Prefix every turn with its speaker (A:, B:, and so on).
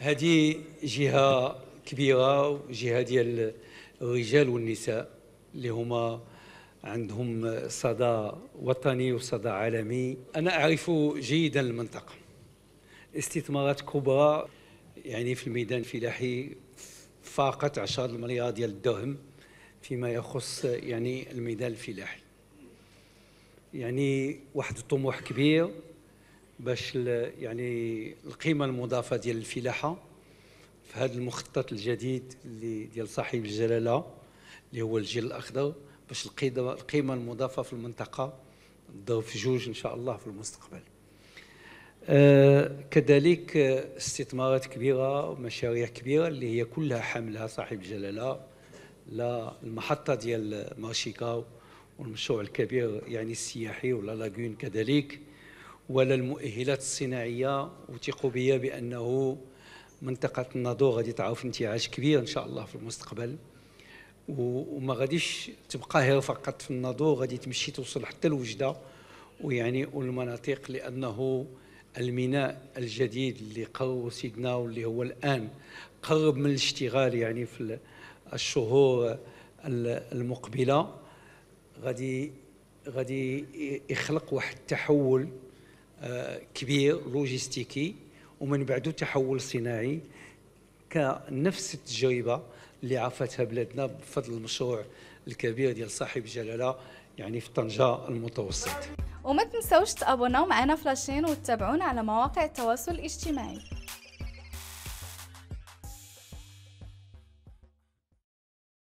A: هذه جهه كبيره وجهه ديال الرجال والنساء اللي هما عندهم صدى وطني وصدى عالمي انا اعرف جيدا المنطقه استثمارات كبرى يعني في الميدان الفلاحي فاقت عشرات المليار ديال الدرهم فيما يخص يعني الميدان الفلاحي يعني واحد الطموح كبير باش يعني القيمه المضافه ديال الفلاحه في هذا المخطط الجديد اللي ديال صاحب الجلاله اللي هو الجيل الاخضر باش القيمه المضافه في المنطقه تضرب في جوج ان شاء الله في المستقبل آه كذلك آه، استثمارات كبيره ومشاريع كبيره اللي هي كلها حملها صاحب الجلاله للمحطه ديال مارشيكاو والمشروع الكبير يعني السياحي ولا لاغون كذلك ولا المؤهلات الصناعيه وثقوا بيا بانه منطقه الناضو غادي تعرف انتعاش كبير ان شاء الله في المستقبل وما غاديش تبقى هي فقط في الناضو غادي تمشي توصل حتى لوجده ويعني والمناطق لانه الميناء الجديد اللي قرر سيدنا واللي هو الان قرب من الاشتغال يعني في الشهور المقبله غادي غادي يخلق واحد التحول كبير لوجيستيكي ومن بعده تحول صناعي كنفس التجربه اللي عرفتها بلادنا بفضل المشروع الكبير ديال صاحب جلاله يعني في طنجه المتوسط
B: وما تنسوش تابوناو معنا في لاشين وتتابعونا على مواقع التواصل الاجتماعي